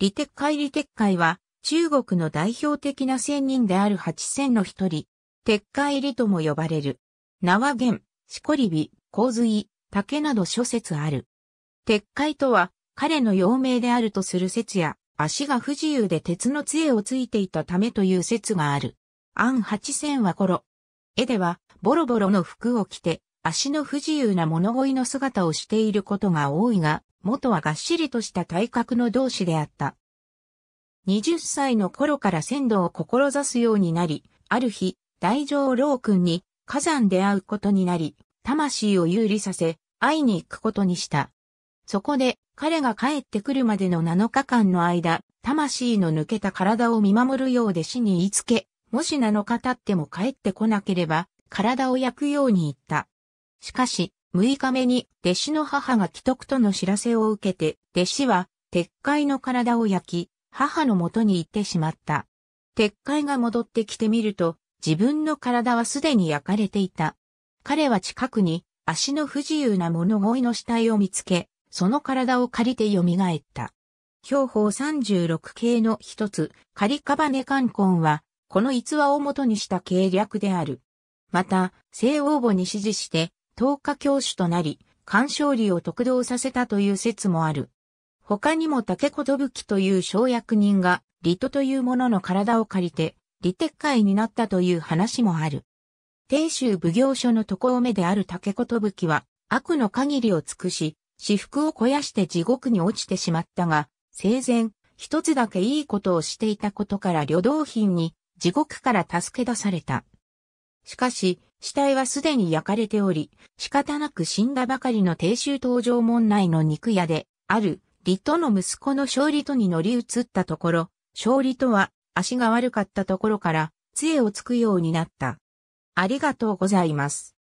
李鉄海李鉄海は中国の代表的な仙人である八仙の一人、鉄海李とも呼ばれる。名は玄、しこりび、洪水、竹など諸説ある。鉄海とは彼の幼名であるとする説や、足が不自由で鉄の杖をついていたためという説がある。安八仙は頃。絵ではボロボロの服を着て足の不自由な物乞いの姿をしていることが多いが、元はがっしりとした体格の同志であった。20歳の頃から仙道を志すようになり、ある日、大乗老君に火山で会うことになり、魂を有利させ、会いに行くことにした。そこで、彼が帰ってくるまでの7日間の間、魂の抜けた体を見守るようで死に言いつけ、もし7日経っても帰ってこなければ、体を焼くように言った。しかし、6日目に弟子の母が帰得との知らせを受けて、弟子は鉄塊の体を焼き、母の元に行ってしまった。鉄塊が戻ってきてみると、自分の体はすでに焼かれていた。彼は近くに足の不自由な物乞いの死体を見つけ、その体を借りて蘇った。標法36系の一つ、カリカバネカンコンは、この逸話を元にした計略である。また、西王母に指示して、10教主となり、干渉理を得道させたという説もある。他にも竹子ぶきという小役人が、リトというものの体を借りて、利鉄会になったという話もある。定州奉行所の床目である竹子ぶきは、悪の限りを尽くし、私服を肥やして地獄に落ちてしまったが、生前、一つだけいいことをしていたことから旅道品に、地獄から助け出された。しかし、死体はすでに焼かれており、仕方なく死んだばかりの低州登場門内の肉屋で、ある、リトの息子の勝利とに乗り移ったところ、勝利とは足が悪かったところから、杖をつくようになった。ありがとうございます。